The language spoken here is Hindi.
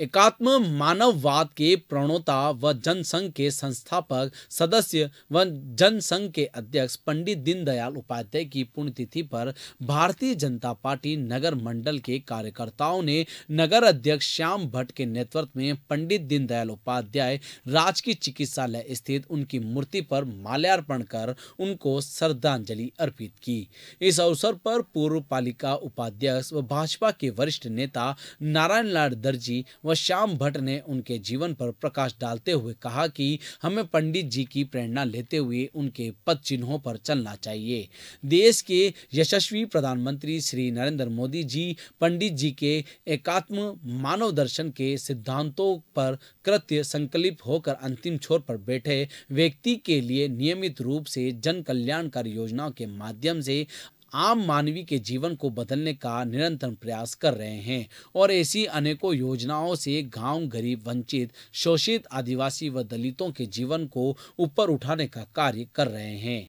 एकात्म मानववाद के प्रणोता व जनसंघ के संस्थापक सदस्य व जनसंघ के अध्यक्ष पंडित दीनदयाल उपाध्याय की पुण्यतिथि पर भारतीय जनता पार्टी नगर मंडल के कार्यकर्ताओं ने नगर अध्यक्ष श्याम भट्ट के नेतृत्व में पंडित दीनदयाल उपाध्याय राजकीय चिकित्सालय स्थित उनकी मूर्ति पर माल्यार्पण कर उनको श्रद्धांजलि अर्पित की इस अवसर पर पूर्व पालिका उपाध्यक्ष व भाजपा के वरिष्ठ नेता नारायण लाल दर्जी व श्याम भट्ट ने उनके जीवन पर प्रकाश डालते हुए कहा कि हमें पंडित जी की प्रेरणा लेते हुए उनके पद चिन्हों पर चलना चाहिए देश के यशस्वी प्रधानमंत्री श्री नरेंद्र मोदी जी पंडित जी के एकात्म मानव दर्शन के सिद्धांतों पर कृत्य संकल्प होकर अंतिम छोर पर बैठे व्यक्ति के लिए नियमित रूप से जन कल्याणकारी योजनाओं के माध्यम से आम मानवी के जीवन को बदलने का निरंतर प्रयास कर रहे हैं और ऐसी अनेकों योजनाओं से गांव गरीब वंचित शोषित आदिवासी व दलितों के जीवन को ऊपर उठाने का कार्य कर रहे हैं